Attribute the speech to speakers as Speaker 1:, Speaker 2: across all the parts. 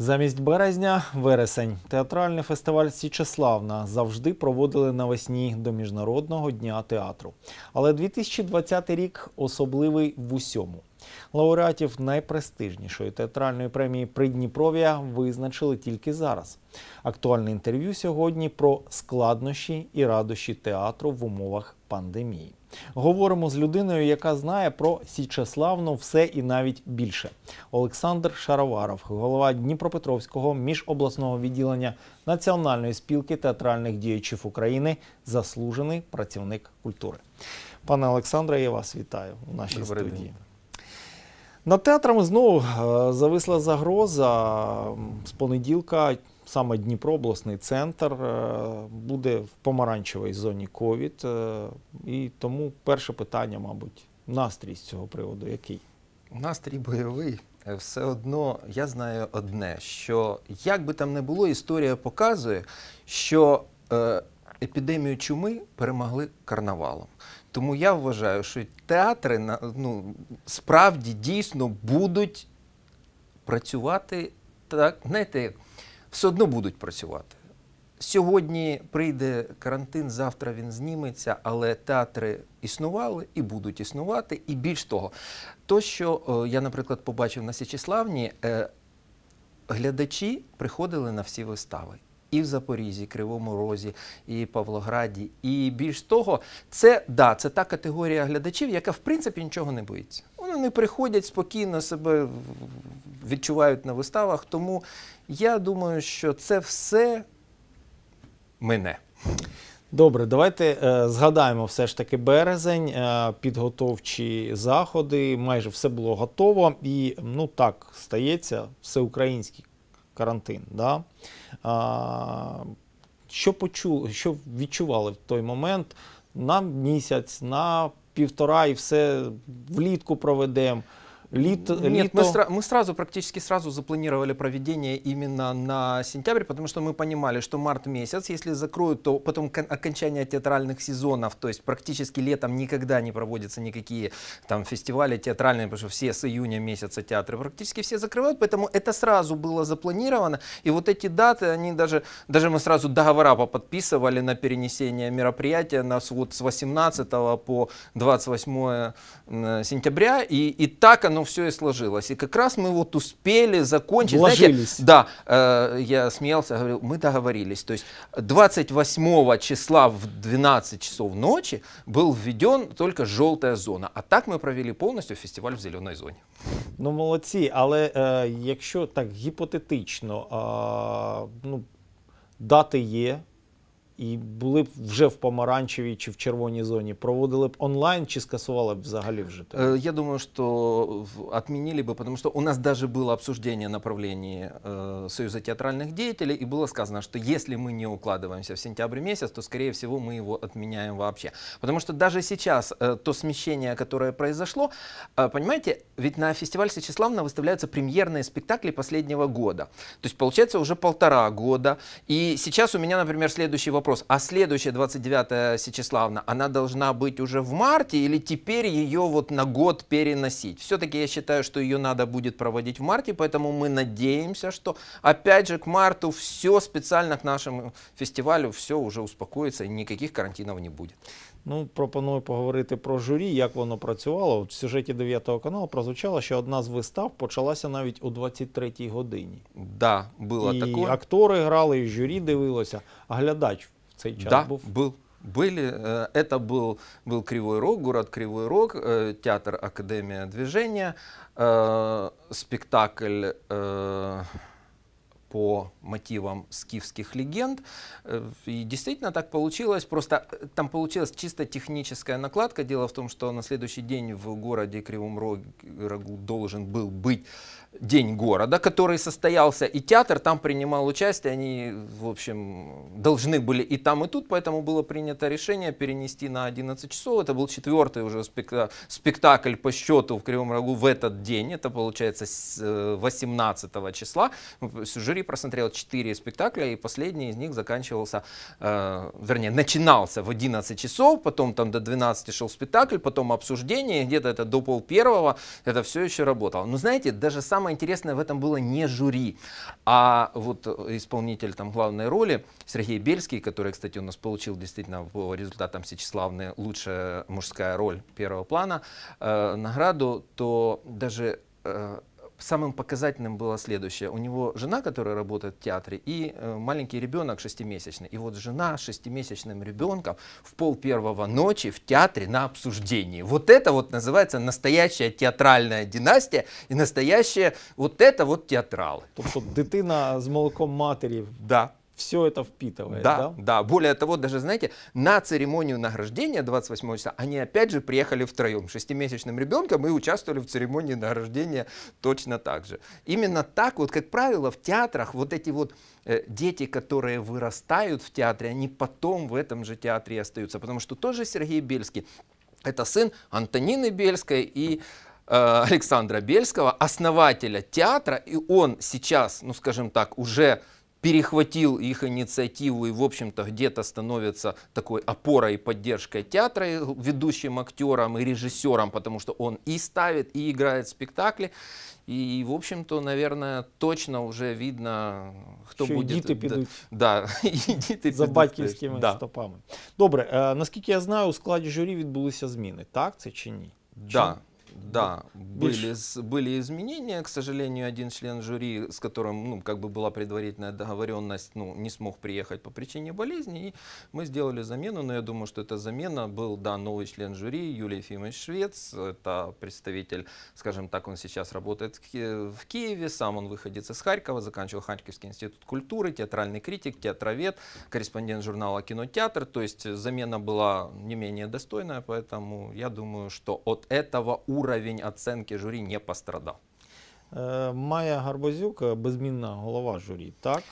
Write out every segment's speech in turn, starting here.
Speaker 1: Замість березня вересень. Театральний фестиваль Січеславна завжди проводили навесні до Міжнародного дня театру. Але 2020 рік особливий в усьому. Лауреатів найпрестижнішої театральної премії Придніпров'я визначили тільки зараз. Актуальне інтерв'ю сьогодні про складнощі і радощі театру в умовах пандемії. Говоримо з людиною, яка знає про Січеславну все і навіть більше. Олександр Шароваров, голова Дніпропетровського міжобласного відділення Національної спілки театральних діячів України, заслужений працівник культури. Пане Олександре, я вас вітаю у нашій Добрий студії. День. Над театрами знову е, зависла загроза з понеділка саме Дніпрообласний центр е, буде в помаранчевій зоні ковід, е, і тому перше питання, мабуть, настрій з цього приводу який? Настрій бойовий. Е, все
Speaker 2: одно я знаю одне: що як би там не було, історія показує, що е, епідемію чуми перемогли карнавалом. Тому я вважаю, що театри ну, справді дійсно будуть працювати так, знаєте, як все одно будуть працювати. Сьогодні прийде карантин, завтра він зніметься, але театри існували і будуть існувати. І більш того, то, що е, я, наприклад, побачив на Січеславні, е, глядачі приходили на всі вистави. І в Запоріжжі, і Кривому Розі, і Павлограді. І більш того, це да, це та категорія глядачів, яка в принципі нічого не боїться. Вони приходять спокійно себе відчувають на виставах. Тому я думаю, що це все
Speaker 1: мене. Добре, давайте е, згадаємо все ж таки березень, е, підготовчі заходи. Майже все було готово, і ну так стається всеукраїнський карантин. Да? Е, що почули, що відчували в той момент? На місяць, на півтора, і все влітку проведемо. Лит, Нет, лито... мы, сра-
Speaker 2: мы сразу, практически сразу запланировали проведение именно на сентябрь, потому что мы понимали, что март месяц, если закроют, то потом окончание театральных сезонов, то есть практически летом никогда не проводятся никакие там фестивали театральные, потому что все с июня месяца театры практически все закрывают, поэтому это сразу было запланировано, и вот эти даты, они даже, даже мы сразу договора подписывали на перенесение мероприятия нас вот с 18 по 28 сентября, и, и так оно оно все и сложилось. И как раз мы вот успели закончить. Вложились. Знаете, да, э, я смеялся, говорил, мы договорились. То есть 28 числа в 12 часов ночи был введен только желтая зона. А так мы провели полностью фестиваль в зеленой зоне
Speaker 1: Ну молодцы але е, якщо так гипотетично е, а, ну дати є, і були б вже в помаранчевій чи в червоній зоні, проводили б онлайн чи скасували б взагалі в жителі? Я думаю, що відмінили б, тому що у нас навіть було
Speaker 2: обсуждение направлення Союзу театральних діятелів, і було сказано, що якщо ми не укладываемся в сентябрь місяць, то, скоріше всього, ми його відміняємо вообще. Потому что даже сейчас то смещение, которое произошло, понимаете, ведь на фестиваль Сечеславна выставляются премьерные спектакли последнего года. То есть получается уже полтора года. И сейчас у меня, например, следующий вопрос вопрос, а следующая 29-я Сечеславна, она должна быть уже в марте или теперь ее вот на год переносить? Все-таки я считаю, что ее надо будет проводить в марте, поэтому мы надеемся, что опять же к марту все специально к нашему фестивалю, все уже успокоится и никаких карантинов не будет.
Speaker 1: Ну, пропоную поговорити про журі, як воно працювало. В сюжеті 9 каналу прозвучало, що одна з вистав почалася навіть о 23-й годині. Да, було І таке. актори грали, і журі дивилося, а глядач цей час да, був? був. Были, э, это был, был Кривой Рог, город
Speaker 2: Кривой Рог, э, театр Академия движения, э, спектакль по мотивам скифских легенд. Э, и действительно так получилось, просто э, там получилась чисто техническая накладка. Дело в том, что на следующий день в городе Кривом Рогу должен был быть день города, который состоялся, и театр там принимал участие, они, в общем, должны были и там, и тут, поэтому было принято решение перенести на 11 часов. Это был четвертый уже спектакль, спектакль по счету в Кривом Рогу в этот день, это получается 18 э, числа, сюжет жюри просмотрел 4 спектакля, и последний из них заканчивался, э, вернее, начинался в 11 часов, потом там до 12 шел спектакль, потом обсуждение, где-то это до пол первого, это все еще работало. Но знаете, даже самое интересное в этом было не жюри, а вот исполнитель там главной роли Сергей Бельский, который, кстати, у нас получил действительно по результатам Сечеславны лучшая мужская роль первого плана э, награду, то даже э, самым показательным было следующее. У него жена, которая работает в театре, и э, маленький ребенок шестимесячный. И вот жена с шестимесячным ребенком в пол первого ночи в театре на обсуждении. Вот это вот называется настоящая театральная династия и настоящая вот это вот театралы. То Тобто дитина с молоком матери, Да все это впитывает. Да, да, да. Более того, даже, знаете, на церемонию награждения 28 числа они опять же приехали втроем, шестимесячным ребенком, и участвовали в церемонии награждения точно так же. Именно так вот, как правило, в театрах вот эти вот э, дети, которые вырастают в театре, они потом в этом же театре остаются. Потому что тоже Сергей Бельский, это сын Антонины Бельской и э, Александра Бельского, основателя театра, и он сейчас, ну скажем так, уже перехватил их инициативу и, в общем-то, где-то становится такой опорой и поддержкой театра, и ведущим актером и режиссером, потому что он и ставит, и играет спектакли. И, в общем-то, наверное, точно уже видно, кто Що буде. Діти підуть. Да, і За підуть, батьківськими да. стопами.
Speaker 1: Добре, е, э, наскільки я знаю, у складі журі відбулися зміни, так це чи ні? Да. Чи? Да, были,
Speaker 2: были изменения. К сожалению, один член жюри, с которым ну, как бы была предварительная договоренность, ну, не смог приехать по причине болезни. И мы сделали замену, но я думаю, что эта замена был, да, новый член жюри Юлий Ефимович Швец. Это представитель, скажем так, он сейчас работает в Киеве, сам он выходец из Харькова, заканчивал Харьковский институт культуры, театральный критик, театровед, корреспондент журнала «Кинотеатр». То есть замена была не менее достойная, поэтому я думаю, что от этого уровня уровень оценки жюри не пострадал.
Speaker 1: Э, Майя Гарбазюк, э, безмінна голова журі, так?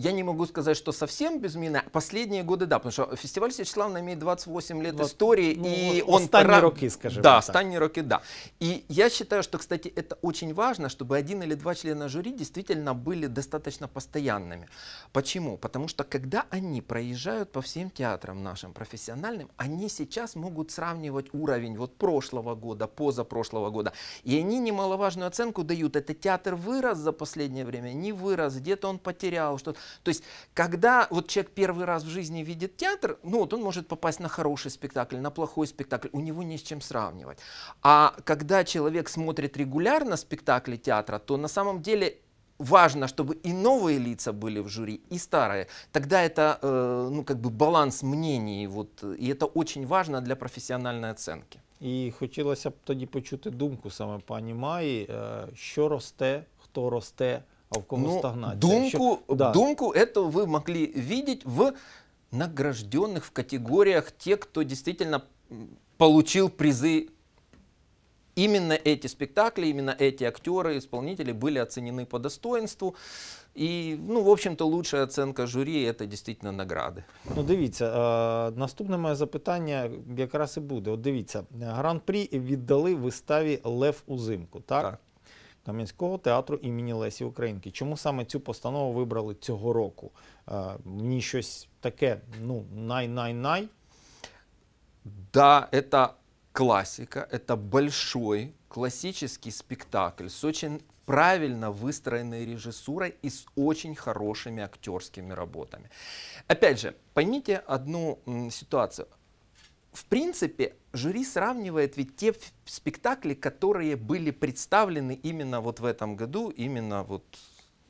Speaker 1: Я не могу сказать, что совсем без
Speaker 2: мина. Последние годы, да, потому что фестиваль Сечеславна имеет 28 лет вот, истории. Ну, и он останні пора... роки, скажем Да, так. останні роки, да. И я считаю, что, кстати, это очень важно, чтобы один или два члена жюри действительно были достаточно постоянными. Почему? Потому что когда они проезжают по всем театрам нашим профессиональным, они сейчас могут сравнивать уровень вот прошлого года, позапрошлого года. И они немаловажную оценку дают. Это театр вырос за последнее время, не вырос, где-то он потерял что-то. То есть, когда вот человек первый раз в жизни видит театр, ну вот он может попасть на хороший спектакль, на плохой спектакль, у него не с чем сравнивать. А когда человек смотрит регулярно спектакли театра, то на самом деле важно, чтобы и новые лица были в жюри, и старые. Тогда это
Speaker 1: э, ну, как бы баланс мнений, вот, и это очень важно для профессиональной оценки. І хотілося б тоді почути думку саме пані Маї, що э, росте, хто росте а в ком ну, стагнация. Думку, Еще, да. думку эту вы могли видеть
Speaker 2: в награжденных в категориях те, кто действительно получил призы. Именно эти спектакли, именно эти актеры, исполнители были оценены по достоинству. и ну, в общем-то, лучшая оценка жюри это действительно
Speaker 1: награды Ну, дивіться, е, а, наступне моє запитання якраз і буде. От дивіться, гран-прі віддали виставі Лев узимку, так? Так. Кам'янського театру імені Лесі Українки. Чому саме цю постанову вибрали цього року? Е, мені щось таке, ну, най-най-най. Да, это
Speaker 2: классика, это большой классический спектакль с очень правильно выстроенной режиссурой и с очень хорошими актерскими работами. Опять же, поймите одну ситуацию. в принципе, жюри сравнивает ведь те спектакли, которые были представлены именно вот в этом году, именно вот,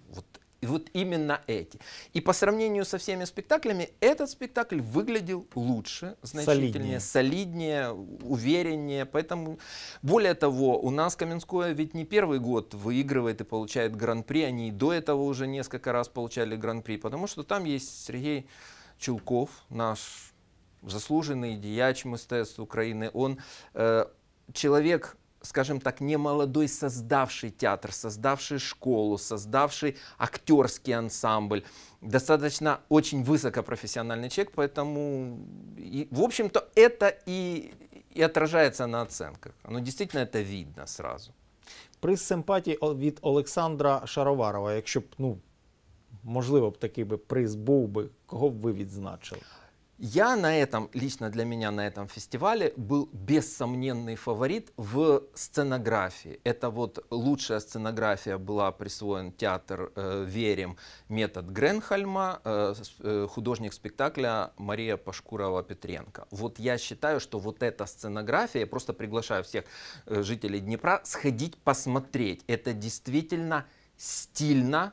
Speaker 2: вот, вот именно эти. И по сравнению со всеми спектаклями, этот спектакль выглядел лучше, значительнее, солиднее, солиднее увереннее. Поэтому, более того, у нас Каменское ведь не первый год выигрывает и получает гран-при. Они и до этого уже несколько раз получали гран-при, потому что там есть Сергей Чулков, наш заслуженный діяч мистецтва України, он э, человек, скажем так, не молодой, создавший театр, создавший школу, создавший актерский ансамбль, достаточно очень высокопрофессиональный человек, поэтому, и, в общем-то, это и, и отражается на оценках. Оно действительно это видно сразу.
Speaker 1: Приз симпатії від Олександра Шароварова, якщо б ну можливо б такий би приз був би, кого б ви відзначили? Я на этом, лично для меня на этом фестивале был бессомненный
Speaker 2: фаворит в сценографии. Это вот лучшая сценография была присвоен театр э, «Верим» метод Гренхальма, э, э, художник спектакля Мария Пашкурова-Петренко. Вот я считаю, что вот эта сценография, я просто приглашаю всех э, жителей Днепра сходить посмотреть. Это действительно стильно,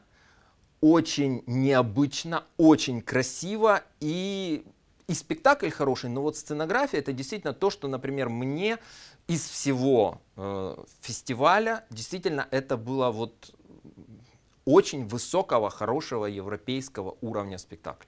Speaker 2: очень необычно, очень красиво и и спектакль хороший, но вот сценография это действительно то, что, например, мне из всего э, фестиваля действительно это было вот очень высокого, хорошего европейского уровня спектакль.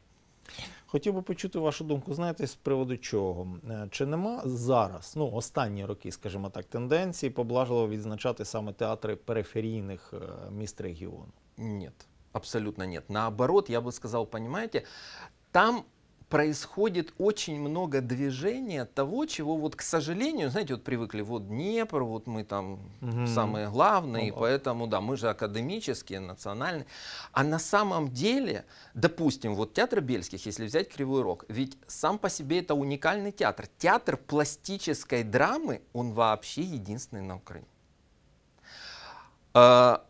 Speaker 1: Хотів би почути вашу думку, знаєте, з приводу чого? Чи нема зараз, ну останні роки, скажімо так, тенденції поблажливо відзначати саме театри периферійних міст регіону? Ні, абсолютно ні. Наоборот, я би сказав, понимаете,
Speaker 2: там происходит очень много движения того, чего вот, к сожалению, знаете, вот привыкли, вот Днепр, вот мы там угу. самые главные, ну, поэтому, да, мы же академические, национальные. А на самом деле, допустим, вот театр Бельских, если взять Кривой Рог, ведь сам по себе это уникальный театр. Театр пластической драмы, он вообще единственный на Украине. А,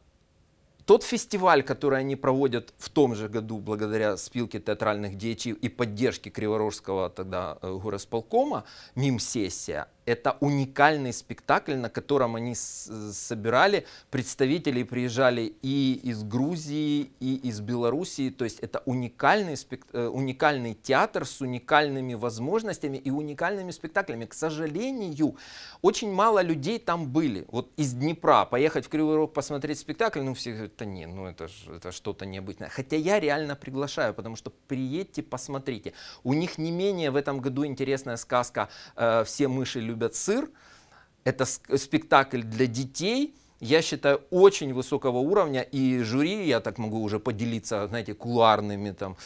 Speaker 2: тот фестиваль, который они проводят в том же году благодаря спилке театральных детей и поддержке Криворожского тогда э, горосполкома, мим-сессия, это уникальный спектакль, на котором они собирали представителей, приезжали и из Грузии, и из Белоруссии. То есть это уникальный, спект... Э, уникальный театр с уникальными возможностями и уникальными спектаклями. К сожалению, очень мало людей там были. Вот из Днепра поехать в Кривой Рог посмотреть спектакль, ну все это не, ну это, ж, это что-то необычное. Хотя я реально приглашаю, потому что приедьте, посмотрите. У них не менее в этом году интересная сказка э, «Все мыши любят любят сыр. Это спектакль для детей, я считаю, очень высокого уровня, и жюри, я так могу уже поделиться, знаете, кулуарными там,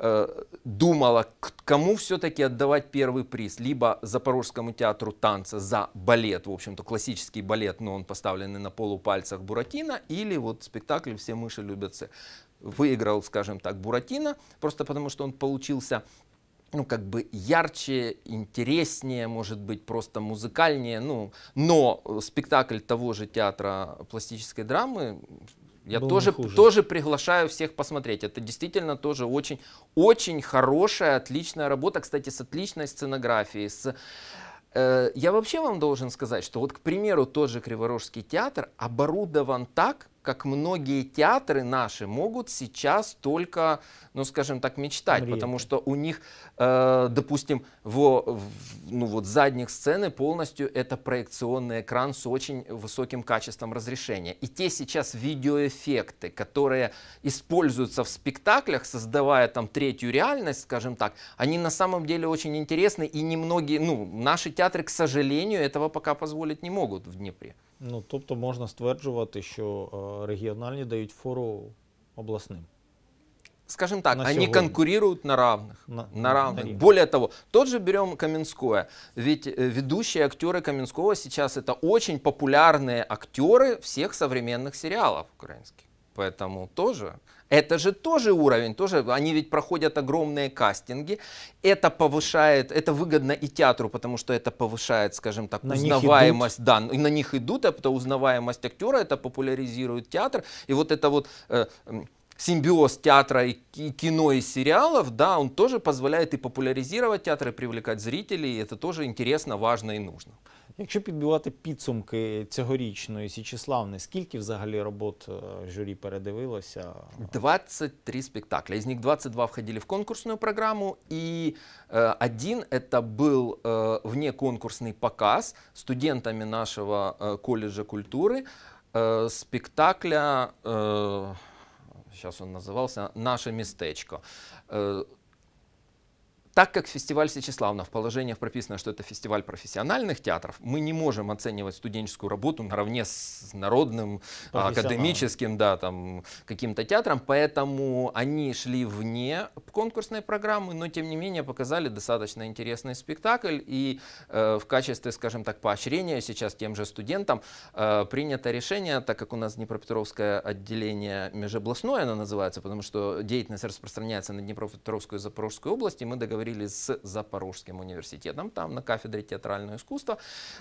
Speaker 2: э, думала, кому все-таки отдавать первый приз, либо Запорожскому театру танца за балет, в общем-то, классический балет, но он поставленный на полупальцах Буратино, или вот спектакль «Все мыши любят сыр». Выиграл, скажем так, Буратино, просто потому что он получился ну, как бы ярче, интереснее, может быть, просто музыкальнее, ну, но э, спектакль того же театра пластической драмы я тоже, тоже приглашаю всех посмотреть. Это действительно тоже очень, очень хорошая, отличная работа, кстати, с отличной сценографией, с э, я вообще вам должен сказать, что вот, к примеру, тот же Криворожский театр оборудован так, как многие театры наши могут сейчас только, ну скажем так, мечтать, Мрия. потому что у них, э, допустим, в, в ну вот задних сцены полностью это проекционный экран с очень высоким качеством разрешения. И те сейчас видеоэффекты, которые используются в спектаклях, создавая там третью реальность, скажем так, они на самом деле очень интересны и немногие, ну наши театры, к сожалению, этого пока позволить не могут в Днепре.
Speaker 1: Ну, тобто можна стверджувати, що регіональні дають фору областным. Скажем так, они конкурируют
Speaker 2: на равных. На, на равных. На Более того, тот же берем Каменское. Ведь э, ведущие актеры Каменского сейчас это очень популярные актеры всех современных сериалов украинских. Поэтому тоже это же тоже уровень, тоже они ведь проходят огромные кастинги. Это повышает, это выгодно и театру, потому что это повышает, скажем так, на узнаваемость. Да, и на них идут, это а узнаваемость актера, это популяризирует театр. И вот это вот э, симбиоз театра и кино и сериалов, да, он тоже позволяет и популяризировать театр, и привлекать зрителей. И это тоже интересно, важно и нужно.
Speaker 1: Якщо підбивати підсумки цьогорічної Січиславни, скільки взагалі робот е, журі передивилося? 23 спектакля. Із них 22 входили в конкурсну
Speaker 2: програму, і э, один це був э, внеконкурсный показ студентами нашого э, колледжа культуры э, спектакля, э, сейчас он назывался «Наше містечко. Э, Так как фестиваль Сечеславна в положениях прописано, что это фестиваль профессиональных театров, мы не можем оценивать студенческую работу наравне с народным, а, академическим, да, там, каким-то театром, поэтому они шли вне конкурсной программы, но тем не менее показали достаточно интересный спектакль, и э, в качестве, скажем так, поощрения сейчас тем же студентам э, принято решение, так как у нас Днепропетровское отделение межобластное, оно называется, потому что деятельность распространяется на Днепропетровскую и Запорожскую области, мы договорились говорили с Запорожским университетом, там на кафедре театрального искусства,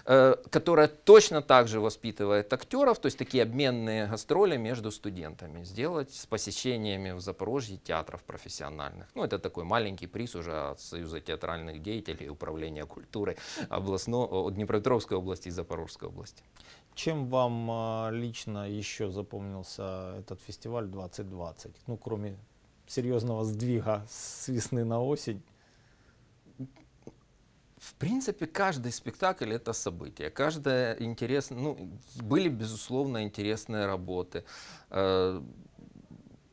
Speaker 2: э, которая точно так же воспитывает актеров, то есть такие обменные гастроли между студентами сделать с посещениями в Запорожье театров профессиональных. Ну, это такой маленький приз уже от Союза театральных деятелей, и Управления культуры областного, Днепропетровской области и Запорожской области.
Speaker 1: Чем вам а, лично еще запомнился этот фестиваль 2020? Ну, кроме серьезного сдвига с весны на осень. В принципе, каждый спектакль
Speaker 2: это событие. Каждая интересная, ну, были, безусловно, интересные работы. Э,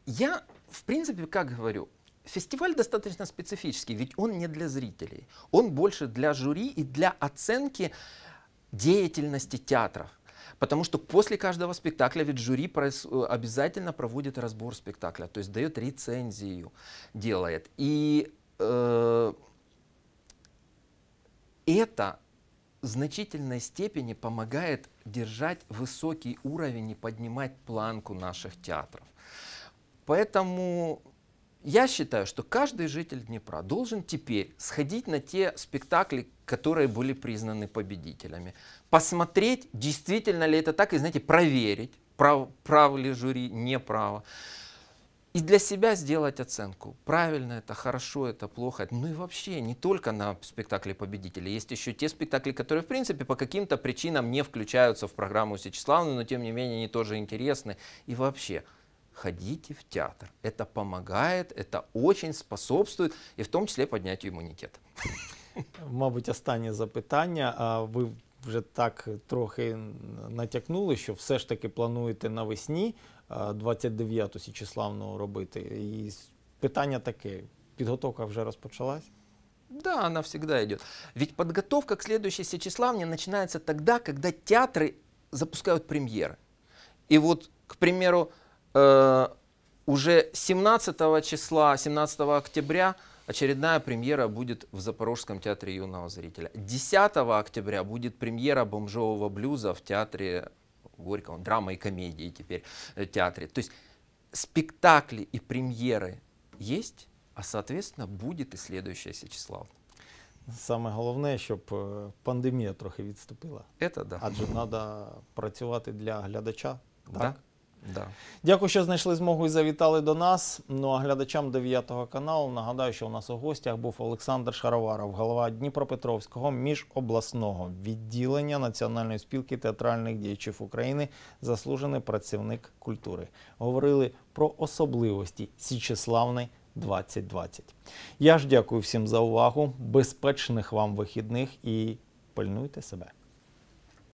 Speaker 2: я, в принципе, как говорю, фестиваль достаточно специфический, ведь он не для зрителей. Он больше для жюри и для оценки деятельности театров. Потому что после каждого спектакля ведь жюри обязательно проводит разбор спектакля, то есть дает рецензию, делает. И э, это в значительной степени помогает держать высокий уровень и поднимать планку наших театров. Поэтому я считаю, что каждый житель Днепра должен теперь сходить на те спектакли, которые были признаны победителями, посмотреть, действительно ли это так, и, знаете, проверить, прав, прав ли жюри, не право и для себя сделать оценку. Правильно это, хорошо это, плохо. Ну и вообще, не только на спектакле «Победители». Есть еще те спектакли, которые, в принципе, по каким-то причинам не включаются в программу Сечеславны, но, тем не менее, они тоже интересны. И вообще, ходите в театр. Это помогает, это очень способствует, и в том числе поднятию иммунитета.
Speaker 1: Мабуть, останнє запитання. А Ви вже так трохи натякнули, що все ж таки плануєте навесні 29-ту Січеславну робити. І питання таке: підготовка вже розпочалась? Да, она всегда идет. Ведь подготовка к следующей Сечеславне
Speaker 2: начинается тогда, когда театры запускают премьеры. И вот, к примеру, э, уже 17 числа, 17 октября очередная премьера будет в Запорожском театре юного зрителя. 10 октября будет премьера бомжового блюза в театре Горького, драма и комедии теперь в э, театре. То есть спектакли и премьеры есть, а соответственно
Speaker 1: будет и следующая Сячеславна. Саме головне, щоб э, пандемія трохи відступила. Это да. Адже надо працювати для глядача, так? Да. Да. Дякую, що знайшли змогу і завітали до нас. Ну а глядачам 9 каналу нагадаю, що у нас у гостях був Олександр Шароваров, голова Дніпропетровського міжобласного відділення Національної спілки театральних діячів України, заслужений працівник культури. Говорили про особливості Січеславної 2020. Я ж дякую всім за увагу. Безпечних вам вихідних і пильнуйте себе.